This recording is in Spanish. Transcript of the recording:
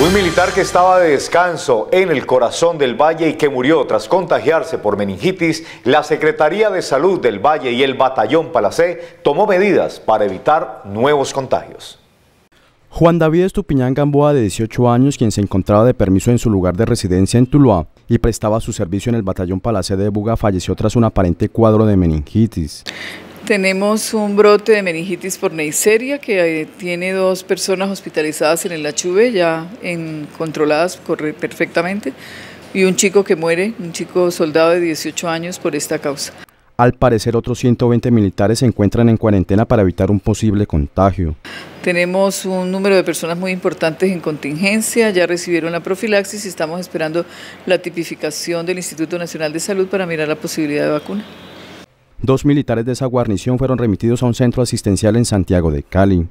Un militar que estaba de descanso en el corazón del Valle y que murió tras contagiarse por meningitis, la Secretaría de Salud del Valle y el Batallón Palacé tomó medidas para evitar nuevos contagios. Juan David Estupiñán Gamboa, de 18 años, quien se encontraba de permiso en su lugar de residencia en Tuluá y prestaba su servicio en el Batallón Palacé de Buga, falleció tras un aparente cuadro de meningitis. Tenemos un brote de meningitis por Neisseria que eh, tiene dos personas hospitalizadas en el HV ya en, controladas perfectamente y un chico que muere, un chico soldado de 18 años por esta causa. Al parecer otros 120 militares se encuentran en cuarentena para evitar un posible contagio. Tenemos un número de personas muy importantes en contingencia, ya recibieron la profilaxis y estamos esperando la tipificación del Instituto Nacional de Salud para mirar la posibilidad de vacuna. Dos militares de esa guarnición fueron remitidos a un centro asistencial en Santiago de Cali.